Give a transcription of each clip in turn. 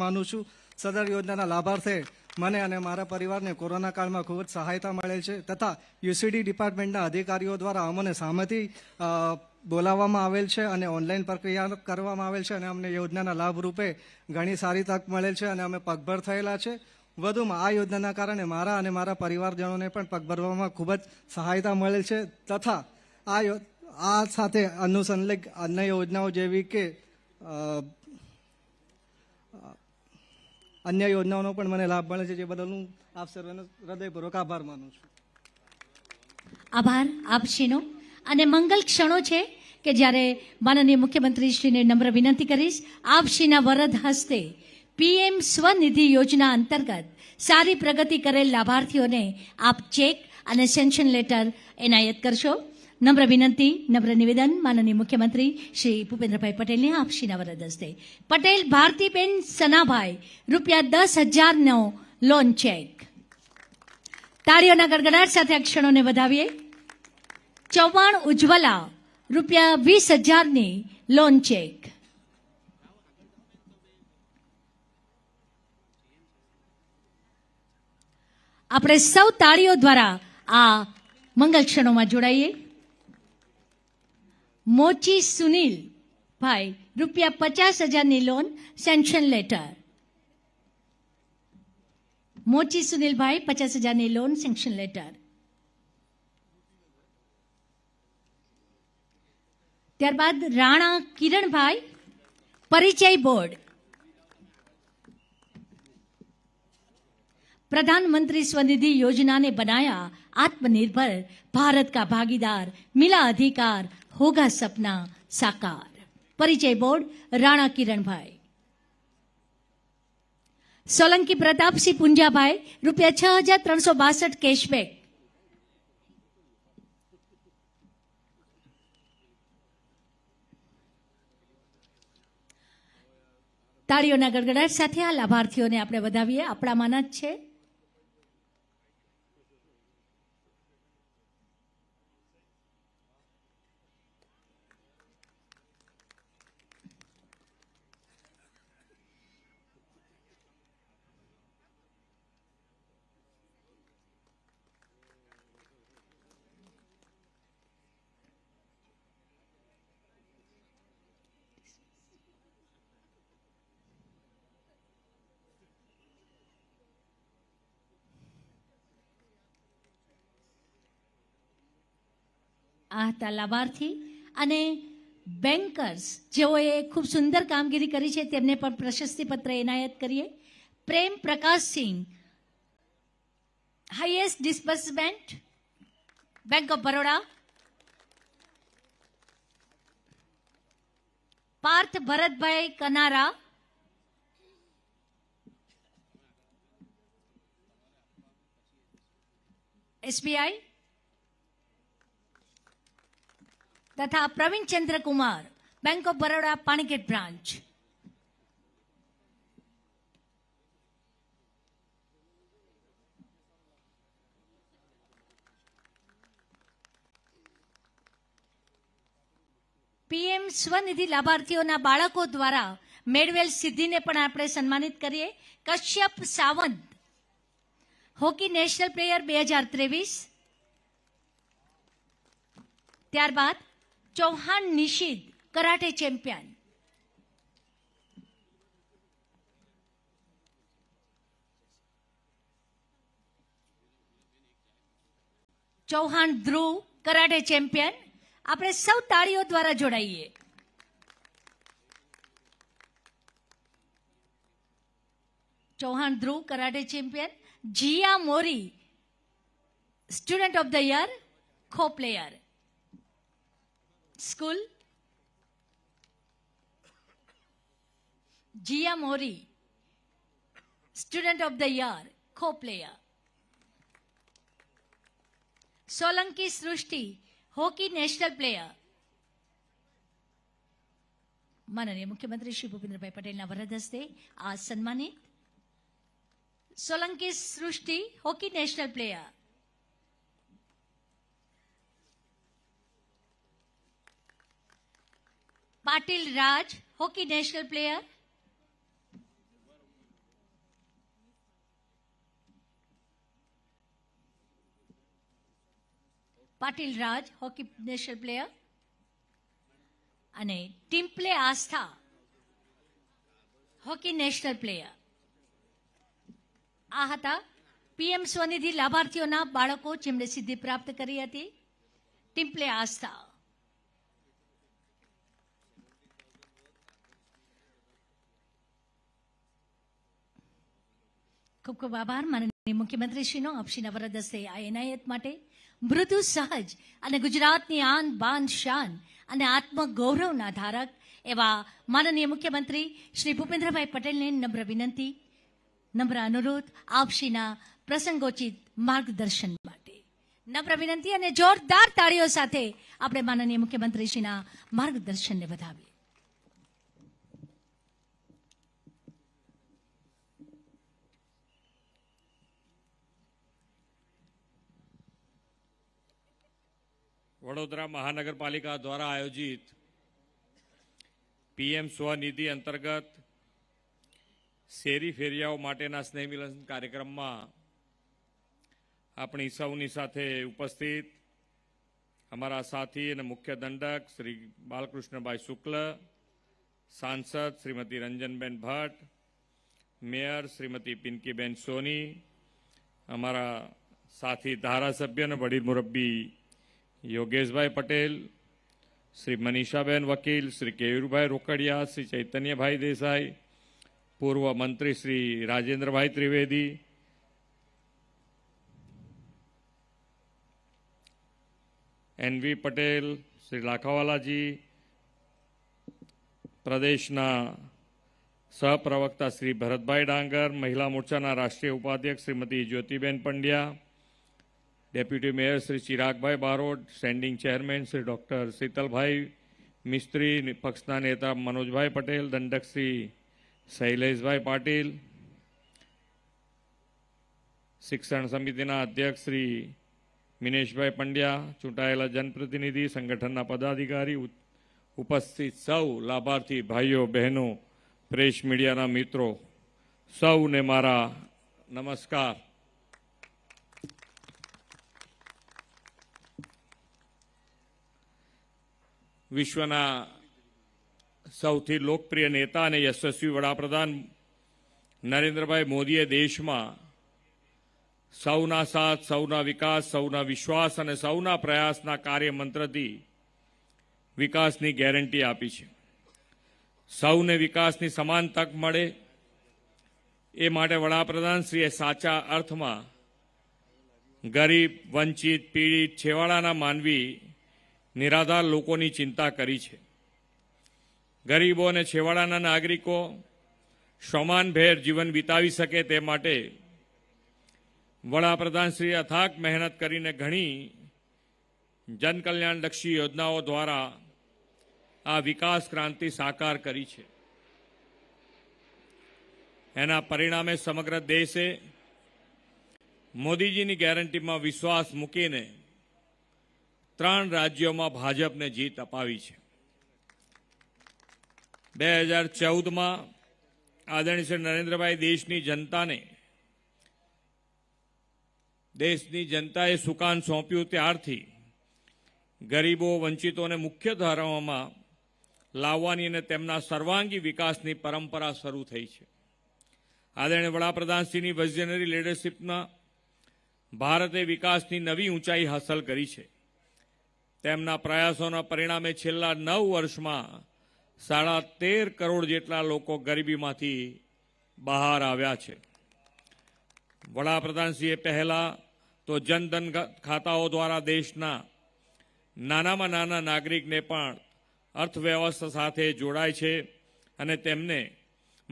માનું છું સદર યોજનાના લાભાર્થે મને અને મારા પરિવારને કોરોના કાળમાં ખૂબ જ સહાયતા મળેલ છે તથા યુસીડી ડિપાર્ટમેન્ટના અધિકારીઓ દ્વારા અમને સામેથી બોલાવવામાં આવેલ છે અને ઓનલાઈન પ્રક્રિયા કરવામાં આવેલ છે અને અમને યોજનાના લાભ રૂપે ઘણી સારી તક મળેલ છે અને અમે પગભર થયેલા છે વધુમાં આ યોજનાના કારણે મારા અને મારા પરિવારજનોને પણ પગભરવામાં ખૂબ જ સહાયતા મળેલ છે તથા આ આ સાથે અનુસંલગ્ન અન્ય યોજનાઓ જેવી કે અન્ય યોજનાઓનો પણ મને લાભ મળે છે જે બદલ હું આપ સર્વેનો હૃદયપૂર્વક આભાર માનું છું આભાર આપશીનો અને મંગલ ક્ષણો છે કે જ્યારે માનનીય મુખ્યમંત્રીશ્રીને નમ્ર વિનંતી કરીશ આપશીના વરદ હસ્તે પીએમ સ્વનિધિ યોજના અંતર્ગત સારી પ્રગતિ કરેલ લાભાર્થીઓને આપ ચેક અને સેન્શન લેટર એનાયત કરશો નમ્ર વિનંતી નમ્ર નિવેદન માનનીય મુખ્યમંત્રી શ્રી ભૂપેન્દ્રભાઈ પટેલને આપશીના વરદ હસ્તે પટેલ ભારતીબેન સનાભાઈ રૂપિયા દસ હજારનો લોન ચેક તાળીઓના ગડગડાટ સાથે અક્ષરોને વધાવીએ ચૌહાણ ઉજ્જવલા રૂપિયા વીસ હજારની લોન ચેક આપણે સૌ તાળીઓ દ્વારા આ મંગલ ક્ષણોમાં જોડાઈએ मोची सुनील भाई रुपया पचास हजार ने लोन सेंशन लेटर मोची सुनील भाई पचास हजार ने लोन सेंक्शन लेटर त्यार बाद राणा किरण भाई परिचय बोर्ड प्रधानमंत्री स्वनिधि योजना ने बनाया आत्मनिर्भर भारत का भागीदार मिला अधिकार હોગા સપના સાકાર પરિચય બોર્ડ રાણા કિરણભાઈ સોલંકી પ્રતાપસિંહ પુંજાભાઈ રૂપિયા છ હજાર ત્રણસો બાસઠ કેશબેક તાળીઓના ગડગડાટ સાથે આ લાભાર્થીઓને આપણે વધાવીએ આપણામાંના જ છે આ હતા લાભાર્થી અને બેન્કર્સ જેઓએ ખૂબ સુંદર કામગીરી કરી છે તેમને પણ પ્રશસ્તિપત્ર એનાયત કરીએ Prem Prakashsinh highest disbursement bank of Baroda Parth Bharatbhai Kanara SBI तथा प्रवीण चंद्र कुमार बैंक ऑफ बड़ौड़ा पानीकेट ब्रांच पीएम स्वनिधि लाभार्थी बाड़कों द्वारा मेड़ेल सिद्धि ने अपने सम्मानित करिए Kashyap Sawant hockey national player बेहजार तेवीस त्यार Chauhan Nishid, karate champion Chauhan Dhruv karate champion આપણે સૌ તાળીઓ દ્વારા જોડાઈએ Chauhan Dhruv karate champion Jiya Mori student of the year kho player school Jiya Mori student of the year kho player Solanki Srishti hockey national player માનનીય મુખ્યમંત્રી શ્રી ભૂપેન્દ્રભાઈ પટેલના વરદ હસ્તે આ સન્માનિત Solanki Srishti hockey national player Patil Raj hockey national player Patil Raj hockey national player અને team play Astha hockey national player આ હતા પીએમ સ્વનિધિ લાભાર્થીઓના બાળકો જેમણે સિદ્ધિ પ્રાપ્ત કરી હતી ટીમ પ્લે આસ્થા ખૂબ ખૂબ આભાર માનનીય મુખ્યમંત્રીશ્રીનો અપશી નવરદસે આ એનાયત માટે મૃદુ સહજ અને ગુજરાતની આન બાન શાન અને આત્મગૌરવના ધારક એવા માનનીય મુખ્યમંત્રી શ્રી ભૂપેન્દ્રભાઈ પટેલને નમ્ર વિનંતી નમ્ર અનુરોધ આપશીના પ્રસંગોચિત માર્ગદર્શન માટે નમ્ર વિનંતી અને જોરદાર તાળીઓ સાથે આપણે માનનીય મુખ્યમંત્રીશ્રીના માર્ગદર્શનને વધાવીએ વડોદરા મહાનગરપાલિકા દ્વારા આયોજિત પીએમ સ્વનિધિ અંતર્ગત શેરી ફેરિયાઓ માટેના સ્નેહમિલન કાર્યક્રમમાં આપણી સૌની સાથે ઉપસ્થિત અમારા સાથી અને મુખ્ય દંડક શ્રી બાલકૃષ્ણભાઈ શુક્લ સાંસદ શ્રીમતી રંજનબેન ભટ્ટ મેયર શ્રીમતી પિંકીબેન સોની અમારા સાથી ધારાસભ્ય અને વડીલ મુરબ્બી યોગેશભાઈ પટેલ શ્રી મનીષાબેન વકીલ શ્રી કેયુરભાઈ રોકડિયા શ્રી ચૈતન્યભાઈ દેસાઈ પૂર્વ મંત્રી શ્રી રાજેન્દ્રભાઈ ત્રિવેદી એનવી પટેલ શ્રી લાખાવાલાજી પ્રદેશના સહપ્રવક્તા શ્રી ભરતભાઈ ડાંગર મહિલા મોરચાના રાષ્ટ્રીય ઉપાધ્યક્ષ Shrimati Jyotiben Pandya deputy mayor Shri Chiragbhai Barot standing chairman Shri doctor Shitalbhai Mistry પક્ષના નેતા મનોજભાઈ પટેલ દંડક શ્રી શૈલેષભાઈ પાટીલ શિક્ષણ સમિતિના અધ્યક્ષ શ્રી મિનેશભાઈ પંડ્યા ચૂંટાયેલા જનપ્રતિનિધિ સંગઠનના પદાધિકારી ઉપસ્થિત સૌ લાભાર્થી ભાઈઓ બહેનો પ્રેસ મીડિયાના મિત્રો સૌને મારા નમસ્કાર વિશ્વના સૌથી લોકપ્રિય નેતા અને યશસ્વી વડાપ્રધાન નરેન્દ્રભાઈ મોદીએ દેશમાં સૌના સાથ સૌના વિકાસ સૌના વિશ્વાસ અને સૌના પ્રયાસના કાર્યમંત્રથી વિકાસની ગેરંટી આપી છે સૌને વિકાસની સમાન તક મળે એ માટે વડાપ્રધાનશ્રીએ સાચા અર્થમાં ગરીબ વંચિત પીડિત છેવાડાના માનવી નિરાધાર લોકોની ચિંતા કરી છે ગરીબો અને છેવાડાના નાગરિકો સમાનભેર જીવન વિતાવી શકે તે માટે વડાપ્રધાનશ્રી અથાક મહેનત કરીને ઘણી જનકલ્યાણલક્ષી યોજનાઓ દ્વારા આ વિકાસ ક્રાંતિ સાકાર કરી છે એના પરિણામે સમગ્ર દેશે મોદીજીની ગેરંટીમાં વિશ્વાસ મૂકીને ત્રણ રાજ્યોમાં ભાજપને જીત અપાવી છે બે હજાર ચૌદમાં આદરણીય શ્રી નરેન્દ્રભાઈ દેશની જનતાને દેશની જનતાએ સુકાન સોંપ્યું ત્યારથી ગરીબો વંચિતોને મુખ્ય ધારાઓમાં લાવવાની અને તેમના સર્વાંગી વિકાસની પરંપરા શરૂ થઈ છે આદરણીય વડાપ્રધાનશ્રીની વિઝનરી લીડરશીપમાં ભારતે વિકાસની નવી ઊંચાઈ હાંસલ કરી છે તેમના પ્રયાસોના પરિણામે છેલ્લા નવ વર્ષમાં સાડા તેર કરોડ જેટલા લોકો ગરીબીમાંથી બહાર આવ્યા છે વડાપ્રધાનશ્રીએ પહેલા તો જનધન ખાતાઓ દ્વારા દેશના નાનામાં નાના નાગરિકને પણ અર્થવ્યવસ્થા સાથે જોડાય છે અને તેમને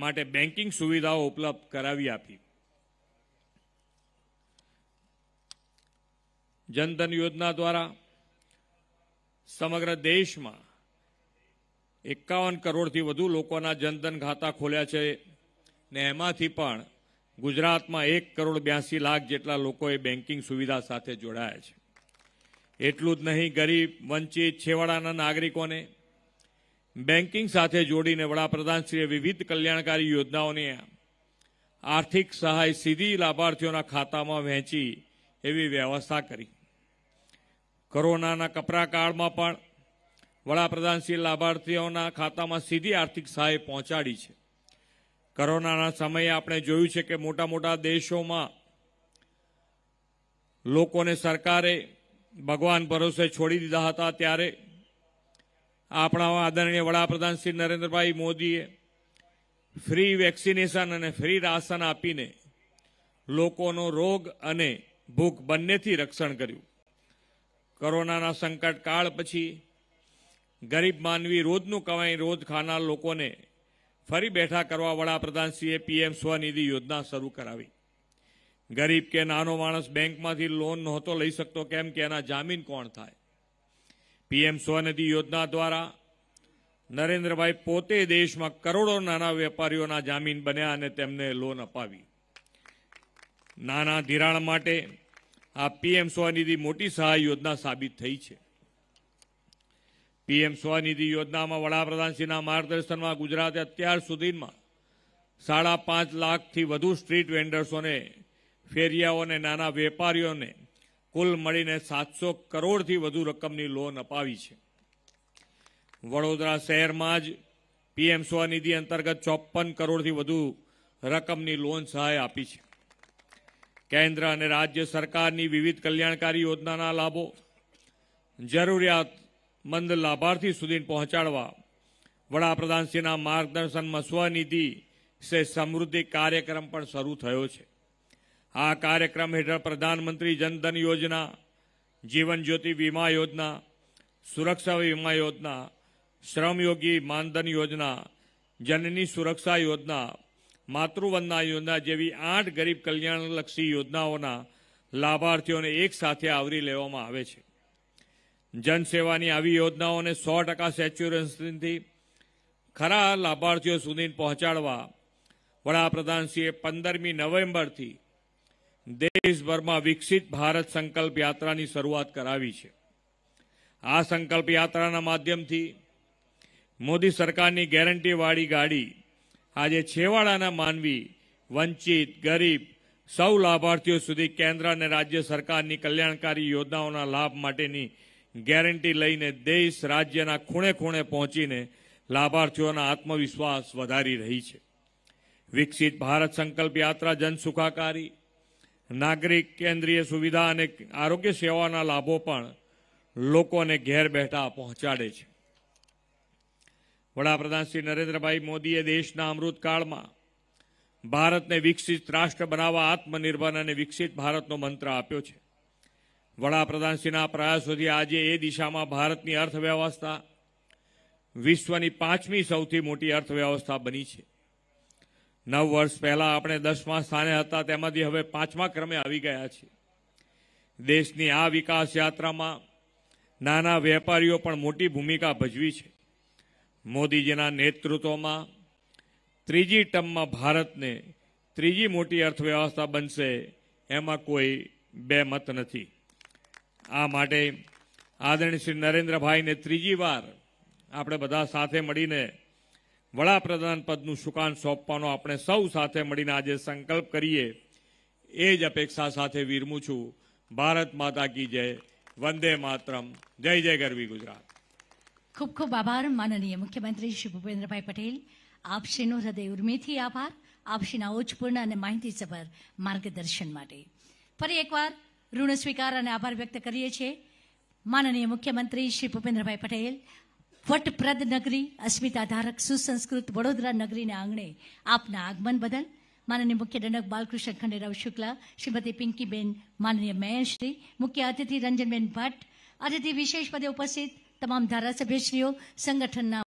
માટે બેન્કિંગ સુવિધાઓ ઉપલબ્ધ કરાવી આપી જનધન યોજના દ્વારા સમગ્ર દેશમાં એકાવન કરોડથી વધુ લોકોના જનધન ખાતા ખોલ્યા છે ને એમાંથી પણ ગુજરાતમાં એક કરોડ બ્યાસી લાખ જેટલા લોકોએ બેન્કિંગ સુવિધા સાથે જોડાયા છે એટલું જ નહીં ગરીબ વંચિત છેવાડાના નાગરિકોને બેન્કિંગ સાથે જોડીને વડાપ્રધાનશ્રીએ વિવિધ કલ્યાણકારી યોજનાઓની આર્થિક સહાય સીધી લાભાર્થીઓના ખાતામાં વહેંચી એવી વ્યવસ્થા કરી કોરોનાના કપરા કાળમાં પણ વડાપ્રધાનશ્રી લાભાર્થીઓના ખાતામાં સીધી આર્થિક સહાય પહોંચાડી છે કોરોનાના સમયે આપણે જોયું છે કે મોટા મોટા દેશોમાં લોકોને સરકારે ભગવાન ભરોસે છોડી દીધા હતા ત્યારે આપણા આદરણીય વડાપ્રધાન શ્રી નરેન્દ્રભાઈ મોદીએ ફ્રી વેક્સિનેશન અને ફ્રી રાશન આપીને લોકોનો રોગ અને ભૂખ બંનેથી રક્ષણ કર્યું કોરોનાના સંકટ કાળ પછી ગરીબ માનવી રોજનું કમાઈ રોજ ખાનાર લોકોને ફરી બેઠા કરવા વડાપ્રધાનશ્રીએ પીએમ સ્વનિધિ યોજના શરૂ કરાવી ગરીબ કે નાનો માણસ બેંકમાંથી લોન નહોતો લઈ શકતો કેમ કે એના જામીન કોણ થાય પીએમ સ્વનિધિ યોજના દ્વારા નરેન્દ્રભાઈ પોતે દેશમાં કરોડો નાના વેપારીઓના જામીન બન્યા અને તેમને લોન અપાવી નાના ધિરાણ માટે આ પીએમ સ્વનિધિ મોટી સહાય યોજના સાબિત થઈ છે પીએમ સ્વનિધિ યોજનામાં વડાપ્રધાનશ્રીના માર્ગદર્શનમાં ગુજરાતે અત્યાર સુધીમાં સાડા પાંચ લાખથી વધુ સ્ટ્રીટ વેન્ડર્સોને ફેરિયાઓને નાના વેપારીઓને કુલ મળીને સાતસો કરોડથી વધુ રકમની લોન અપાવી છે વડોદરા શહેરમાં જ પીએમ સ્વનિધિ અંતર્ગત ચોપ્પન કરોડથી વધુ રકમની લોન સહાય આપી છે કેન્દ્ર અને રાજ્ય સરકારની વિવિધ કલ્યાણકારી યોજનાના લાભો જરૂરિયાતમંદ લાભાર્થી સુધી પહોંચાડવા વડાપ્રધાનશ્રીના માર્ગદર્શનમાં સ્વનિધિ સે સમૃદ્ધિ કાર્યક્રમ પણ શરૂ થયો છે આ કાર્યક્રમ હેઠળ પ્રધાનમંત્રી જનધન યોજના જીવન જ્યોતિ વીમા યોજના સુરક્ષા વીમા યોજના શ્રમયોગી માનધન યોજના જનની સુરક્ષા યોજના માતૃવંદના યોજના જેવી આઠ ગરીબ કલ્યાણલક્ષી યોજનાઓના લાભાર્થીઓને એક સાથે આવરી લેવામાં આવે છે જનસેવાની આવી યોજનાઓને સો ટકા સેચ્યુરન્સથી ખરા લાભાર્થીઓ સુધી પહોંચાડવા વડાપ્રધાનશ્રીએ પંદરમી નવેમ્બરથી દેશભરમાં વિકસિત ભારત સંકલ્પ યાત્રાની શરૂઆત કરાવી છે આ સંકલ્પ યાત્રાના માધ્યમથી મોદી સરકારની ગેરંટીવાળી ગાડી આજે છેવાડાના માનવી વંચિત ગરીબ સૌ લાભાર્થીઓ સુધી કેન્દ્ર અને રાજ્ય સરકારની કલ્યાણકારી યોજનાઓના લાભ માટેની ગેરંટી લઈને દેશ રાજ્યના ખૂણે ખૂણે પહોંચીને લાભાર્થીઓના આત્મવિશ્વાસ વધારી રહી છે વિકસિત ભારત સંકલ્પ યાત્રા જનસુખાકારી નાગરિક કેન્દ્રીય સુવિધા અને આરોગ્ય સેવાના લાભો પણ લોકોને ઘેર બેઠા પહોંચાડે છે વડાપ્રધાન શ્રી નરેન્દ્રભાઈ મોદીએ દેશના અમૃતકાળમાં ભારતને વિકસિત રાષ્ટ્ર બનાવવા આત્મનિર્ભર અને વિકસિત ભારતનો મંત્ર આપ્યો છે વડાપ્રધાનશ્રીના પ્રયાસોથી આજે એ દિશામાં ભારતની અર્થવ્યવસ્થા વિશ્વની પાંચમી સૌથી મોટી અર્થવ્યવસ્થા બની છે નવ વર્ષ પહેલા આપણે દસમા સ્થાને હતા તેમાંથી હવે પાંચમા ક્રમે આવી ગયા છે દેશની આ વિકાસ યાત્રામાં નાના વેપારીઓ પણ મોટી ભૂમિકા ભજવી છે મોદીજીના નેતૃત્વમાં ત્રીજી ટર્મમાં ભારતને ત્રીજી મોટી અર્થવ્યવસ્થા બનશે એમાં કોઈ બે મત નથી આ માટે આદરણીય શ્રી નરેન્દ્રભાઈને ત્રીજી વાર આપણે બધા સાથે મળીને વડાપ્રધાન પદનું સુકાન સોંપવાનો આપણે સૌ સાથે મળીને આજે સંકલ્પ કરીએ એ જ અપેક્ષા સાથે વિરમું છું ભારત માતા કી જય વંદે માતરમ જય જય ગરવી ગુજરાત ખૂબ ખૂબ આભાર માનનીય મુખ્યમંત્રી શ્રી ભૂપેન્દ્રભાઈ પટેલ આપશ્રીનો હૃદય ઉર્મિથી આભાર આપશ્રીના ઓછપૂર્ણ અને માહિતીસભર માર્ગદર્શન માટે ફરી એકવાર ઋણ સ્વીકાર અને આભાર વ્યક્ત કરીએ છીએ માનનીય મુખ્યમંત્રી શ્રી ભૂપેન્દ્રભાઈ પટેલ વટપ્રદ નગરી અસ્મિતા ધારક સુસંસ્કૃત વડોદરા નગરીના આંગણે આપના આગમન બદલ માનનીય મુખ્ય દંડક બાલકૃષ્ણ ખંડેરાવ શુક્લા શ્રીમતી પિંકીબેન માનનીય મેયરશ્રી મુખ્ય અતિથિ રંજનબેન ભટ્ટ અતિથિ વિશેષ પદે ઉપસ્થિત તમામ ધારાસભ્યશ્રીઓ સંગઠનના